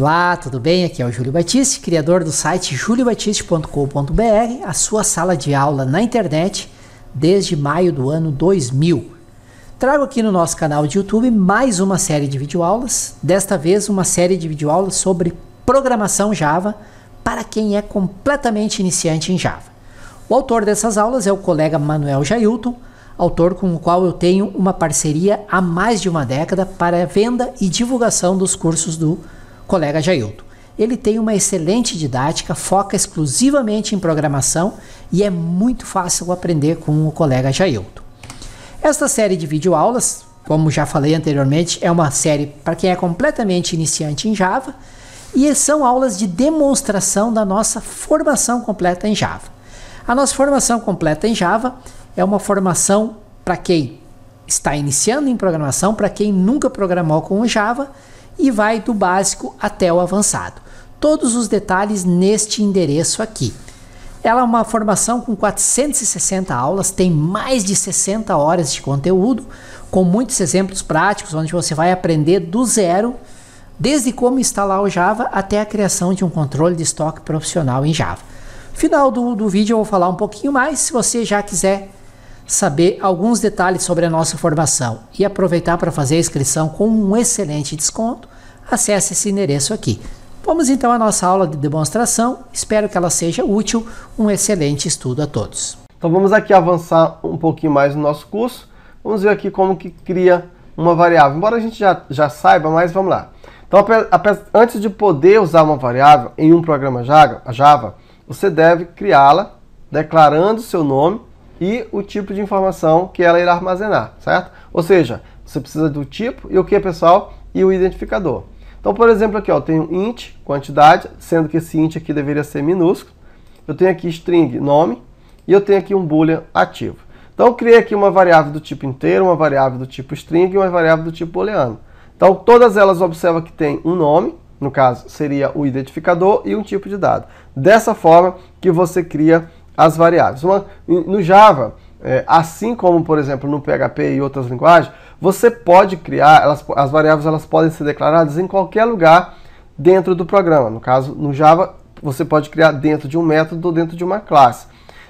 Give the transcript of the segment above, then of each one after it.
Olá, tudo bem? Aqui é o Júlio Batiste, criador do site juliobatiste.com.br, a sua sala de aula na internet desde maio do ano 2000. Trago aqui no nosso canal de YouTube mais uma série de videoaulas, desta vez uma série de videoaulas sobre programação Java para quem é completamente iniciante em Java. O autor dessas aulas é o colega Manuel Jailton, autor com o qual eu tenho uma parceria há mais de uma década para a venda e divulgação dos cursos do colega Jailton. Ele tem uma excelente didática, foca exclusivamente em programação e é muito fácil aprender com o colega Jailton. Esta série de videoaulas, como já falei anteriormente, é uma série para quem é completamente iniciante em Java e são aulas de demonstração da nossa formação completa em Java. A nossa formação completa em Java é uma formação para quem está iniciando em programação, para quem nunca programou com o Java e vai do básico até o avançado. Todos os detalhes neste endereço aqui. Ela é uma formação com 460 aulas, tem mais de 60 horas de conteúdo, com muitos exemplos práticos, onde você vai aprender do zero, desde como instalar o Java até a criação de um controle de estoque profissional em Java. Final do, do vídeo eu vou falar um pouquinho mais, se você já quiser saber alguns detalhes sobre a nossa formação e aproveitar para fazer a inscrição com um excelente desconto, acesse esse endereço aqui. Vamos então à nossa aula de demonstração, espero que ela seja útil, um excelente estudo a todos. Então vamos aqui avançar um pouquinho mais no nosso curso, vamos ver aqui como que cria uma variável, embora a gente já, já saiba, mas vamos lá. Então antes de poder usar uma variável em um programa Java, você deve criá-la declarando seu nome e o tipo de informação que ela irá armazenar, certo? Ou seja, você precisa do tipo e o que, pessoal? E o identificador. Então, por exemplo, aqui ó, eu tenho int, quantidade, sendo que esse int aqui deveria ser minúsculo. Eu tenho aqui string, nome, e eu tenho aqui um boolean ativo. Então, eu criei aqui uma variável do tipo inteiro, uma variável do tipo string e uma variável do tipo booleano. Então, todas elas observa que tem um nome, no caso seria o identificador, e um tipo de dado. Dessa forma que você cria as variáveis. Uma, no Java, é, assim como, por exemplo, no PHP e outras linguagens, você pode criar, elas, as variáveis elas podem ser declaradas em qualquer lugar dentro do programa. No caso, no Java, você pode criar dentro de um método ou dentro de uma classe.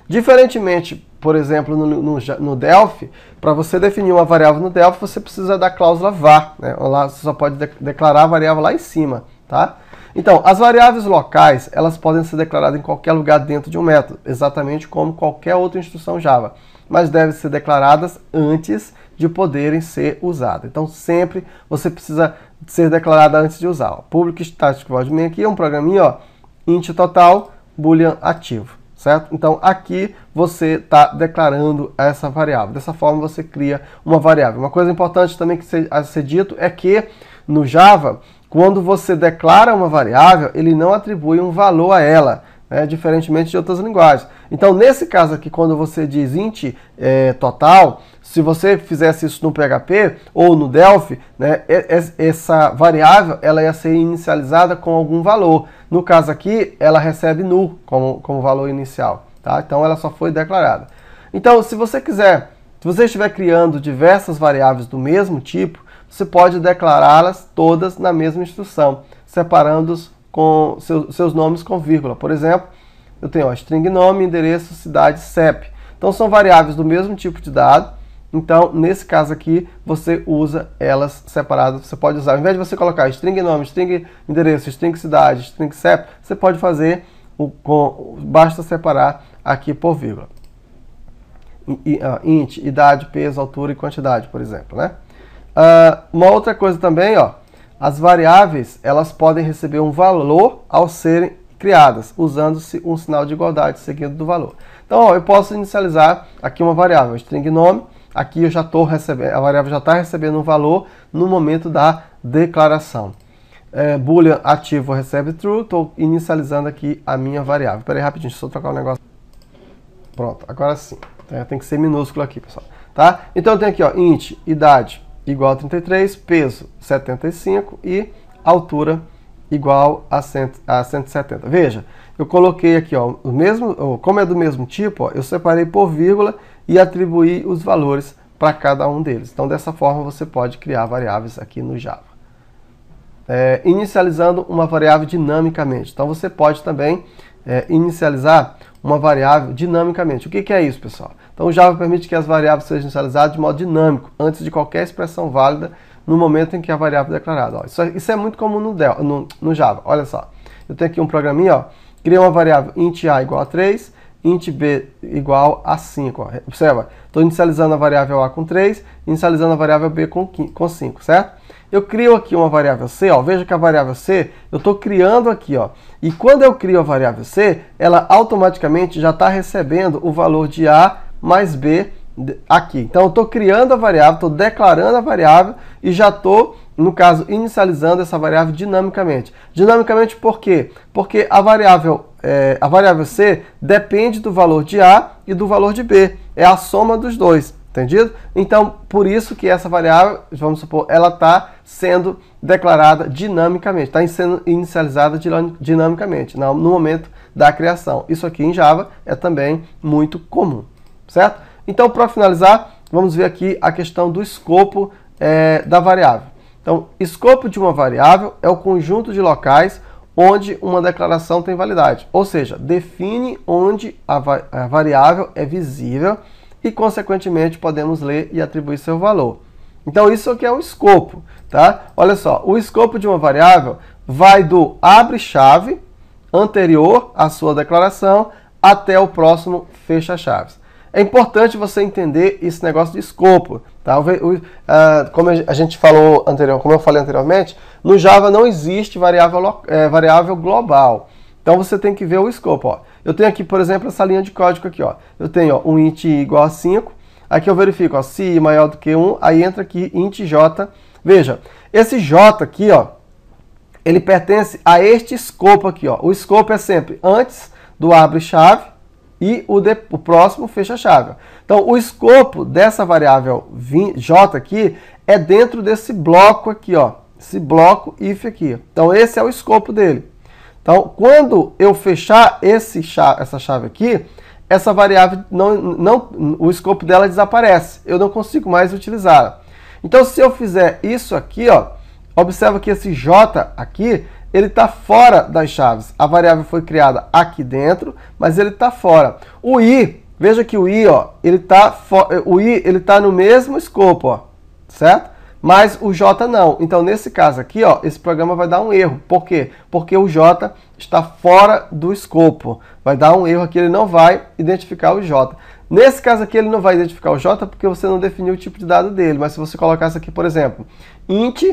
Diferentemente, por exemplo, no, no, no Delphi, para você definir uma variável no Delphi, você precisa da cláusula var. Né? Lá você só pode de, declarar a variável lá em cima. Tá? Então, as variáveis locais, elas podem ser declaradas em qualquer lugar dentro de um método, exatamente como qualquer outra instrução Java, mas devem ser declaradas antes de poderem ser usadas. Então, sempre você precisa ser declarada antes de usar. Ó. Public static void main aqui é um programinha, ó, int total, boolean ativo, certo? Então, aqui você está declarando essa variável. Dessa forma, você cria uma variável. Uma coisa importante também que a ser dito é que no Java quando você declara uma variável, ele não atribui um valor a ela, né? diferentemente de outras linguagens. Então, nesse caso aqui, quando você diz int é, total, se você fizesse isso no PHP ou no Delphi, né, essa variável ela ia ser inicializada com algum valor. No caso aqui, ela recebe null como, como valor inicial. Tá? Então, ela só foi declarada. Então, se você quiser, se você estiver criando diversas variáveis do mesmo tipo, você pode declará-las todas na mesma instrução, separando-os com seus nomes com vírgula. Por exemplo, eu tenho ó, string nome, endereço, cidade, CEP. Então são variáveis do mesmo tipo de dado. Então, nesse caso aqui, você usa elas separadas. Você pode usar, ao invés de você colocar string nome, string endereço, string cidade, string CEP, você pode fazer o, com, basta separar aqui por vírgula. int, idade, peso, altura e quantidade, por exemplo, né? Uh, uma outra coisa também, ó, as variáveis elas podem receber um valor ao serem criadas, usando-se um sinal de igualdade seguido do valor. Então, ó, eu posso inicializar aqui uma variável, string nome, aqui eu já estou recebendo, a variável já está recebendo um valor no momento da declaração. É, boolean ativo recebe true, estou inicializando aqui a minha variável. Peraí rapidinho, deixa eu só trocar um negócio. Pronto, agora sim. Então, tem que ser minúsculo aqui, pessoal. Tá? Então eu tenho aqui, ó, int, idade, igual a 33, peso 75 e altura igual a, cento, a 170. Veja, eu coloquei aqui, ó, o mesmo, como é do mesmo tipo, ó, eu separei por vírgula e atribuí os valores para cada um deles. Então, dessa forma, você pode criar variáveis aqui no Java. É, inicializando uma variável dinamicamente. Então, você pode também é, inicializar uma variável dinamicamente. O que, que é isso, pessoal? Então, o Java permite que as variáveis sejam inicializadas de modo dinâmico, antes de qualquer expressão válida, no momento em que a variável é declarada. Ó, isso, é, isso, é, muito comum no, Del, no, no, Java. Olha só, eu tenho aqui um programinha, ó, criei uma variável int a igual a 3, int b igual a 5. Ó. Observa, estou inicializando a variável a com 3, inicializando a variável b com, 5, com 5, certo? Eu crio aqui uma variável c, ó, veja que a variável c eu estou criando aqui, ó, e quando eu crio a variável c, ela automaticamente já está recebendo o valor de a mais b aqui. Então, eu estou criando a variável, estou declarando a variável e já estou, no caso, inicializando essa variável dinamicamente. Dinamicamente por quê? Porque a variável, é, a variável C depende do valor de A e do valor de B. É a soma dos dois, entendido? Então, por isso que essa variável, vamos supor, ela está sendo declarada dinamicamente, está sendo inicializada dinamicamente no momento da criação. Isso aqui em Java é também muito comum certo? Então, para finalizar, vamos ver aqui a questão do escopo é, da variável. Então, escopo de uma variável é o conjunto de locais onde uma declaração tem validade, ou seja, define onde a, va a variável é visível e, consequentemente, podemos ler e atribuir seu valor. Então, isso aqui é o escopo, tá? Olha só, o escopo de uma variável vai do abre-chave anterior à sua declaração até o próximo fecha-chaves é importante você entender esse negócio de escopo. Tá? Ah, como a gente falou anterior, como eu falei anteriormente, no Java não existe variável, é, variável global. Então você tem que ver o escopo. Ó. Eu tenho aqui, por exemplo, essa linha de código aqui. Ó. Eu tenho ó, um int igual a 5. Aqui eu verifico ó, se i maior do que 1. Aí entra aqui int j. Veja, esse j aqui, ó, ele pertence a este escopo aqui. Ó. O escopo é sempre antes do abre chave e o, de, o próximo fecha a chave. Então, o escopo dessa variável j aqui é dentro desse bloco aqui, ó, esse bloco if aqui. Então, esse é o escopo dele. Então, quando eu fechar esse chave, essa chave aqui, essa variável, não, não, o escopo dela desaparece. Eu não consigo mais utilizá-la. Então, se eu fizer isso aqui, ó, observa que esse j aqui ele está fora das chaves. A variável foi criada aqui dentro, mas ele está fora. O i, veja que o i, ó, ele está o i ele está no mesmo escopo, ó, certo? Mas o j não. Então, nesse caso aqui, ó, esse programa vai dar um erro. Por quê? Porque o j está fora do escopo. Vai dar um erro aqui, ele não vai identificar o j. Nesse caso aqui, ele não vai identificar o j porque você não definiu o tipo de dado dele. Mas se você colocasse aqui, por exemplo, int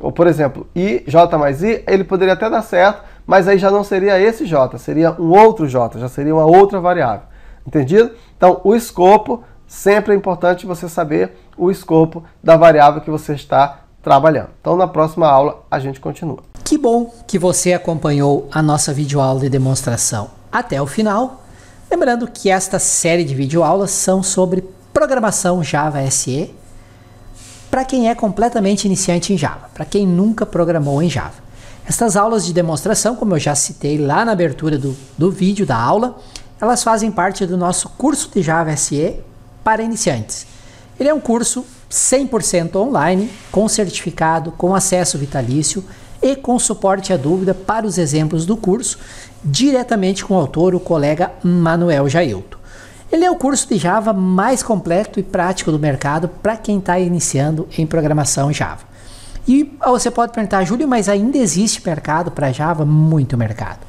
ou, por exemplo, I, J mais I, ele poderia até dar certo, mas aí já não seria esse J, seria um outro J, já seria uma outra variável. Entendido? Então, o escopo, sempre é importante você saber o escopo da variável que você está trabalhando. Então, na próxima aula, a gente continua. Que bom que você acompanhou a nossa videoaula de demonstração até o final. Lembrando que esta série de videoaulas são sobre programação Java SE para quem é completamente iniciante em Java, para quem nunca programou em Java. Estas aulas de demonstração, como eu já citei lá na abertura do, do vídeo da aula, elas fazem parte do nosso curso de Java SE para iniciantes. Ele é um curso 100% online, com certificado, com acesso vitalício e com suporte à dúvida para os exemplos do curso, diretamente com o autor, o colega Manuel Jailton. Ele é o curso de Java mais completo e prático do mercado para quem está iniciando em programação Java. E você pode perguntar, Júlio, mas ainda existe mercado para Java? Muito mercado.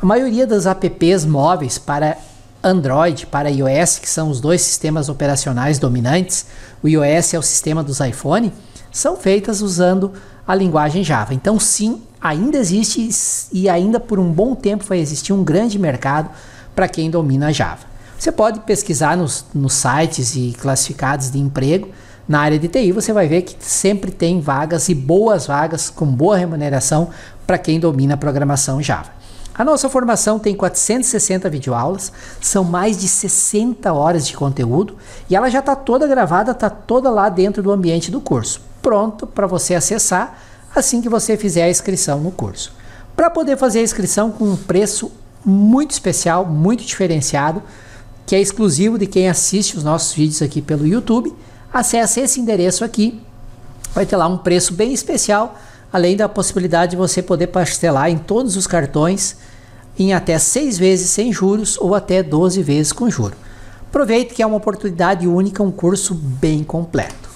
A maioria das apps móveis para Android, para iOS, que são os dois sistemas operacionais dominantes, o iOS é o sistema dos iPhone, são feitas usando a linguagem Java. Então, sim, ainda existe e ainda por um bom tempo vai existir um grande mercado para quem domina Java. Você pode pesquisar nos, nos sites e classificados de emprego. Na área de TI, você vai ver que sempre tem vagas e boas vagas com boa remuneração para quem domina a programação Java. A nossa formação tem 460 videoaulas, são mais de 60 horas de conteúdo e ela já está toda gravada, está toda lá dentro do ambiente do curso, pronto para você acessar assim que você fizer a inscrição no curso. Para poder fazer a inscrição com um preço muito especial, muito diferenciado, que é exclusivo de quem assiste os nossos vídeos aqui pelo YouTube. Acesse esse endereço aqui, vai ter lá um preço bem especial, além da possibilidade de você poder parcelar em todos os cartões em até seis vezes sem juros ou até 12 vezes com juro. Aproveite que é uma oportunidade única, um curso bem completo.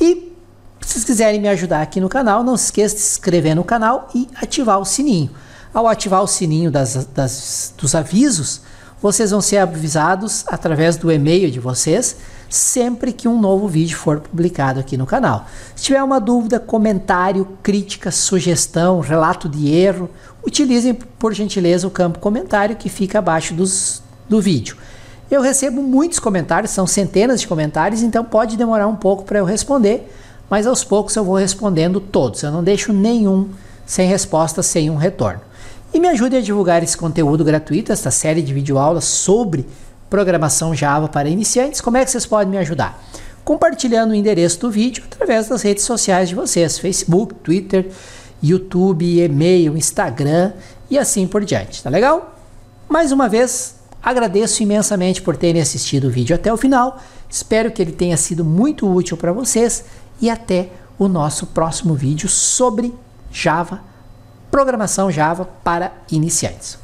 E se vocês quiserem me ajudar aqui no canal, não se esqueça de se inscrever no canal e ativar o sininho. Ao ativar o sininho das, das, dos avisos, vocês vão ser avisados através do e-mail de vocês sempre que um novo vídeo for publicado aqui no canal. Se tiver uma dúvida, comentário, crítica, sugestão, relato de erro, utilizem por gentileza o campo comentário que fica abaixo dos, do vídeo. Eu recebo muitos comentários, são centenas de comentários, então pode demorar um pouco para eu responder, mas aos poucos eu vou respondendo todos. Eu não deixo nenhum sem resposta, sem um retorno e me ajude a divulgar esse conteúdo gratuito, esta série de videoaulas sobre programação Java para iniciantes. Como é que vocês podem me ajudar? Compartilhando o endereço do vídeo através das redes sociais de vocês: Facebook, Twitter, YouTube, e-mail, Instagram e assim por diante. Tá legal? Mais uma vez, agradeço imensamente por terem assistido o vídeo até o final. Espero que ele tenha sido muito útil para vocês e até o nosso próximo vídeo sobre Java Programação Java para iniciantes.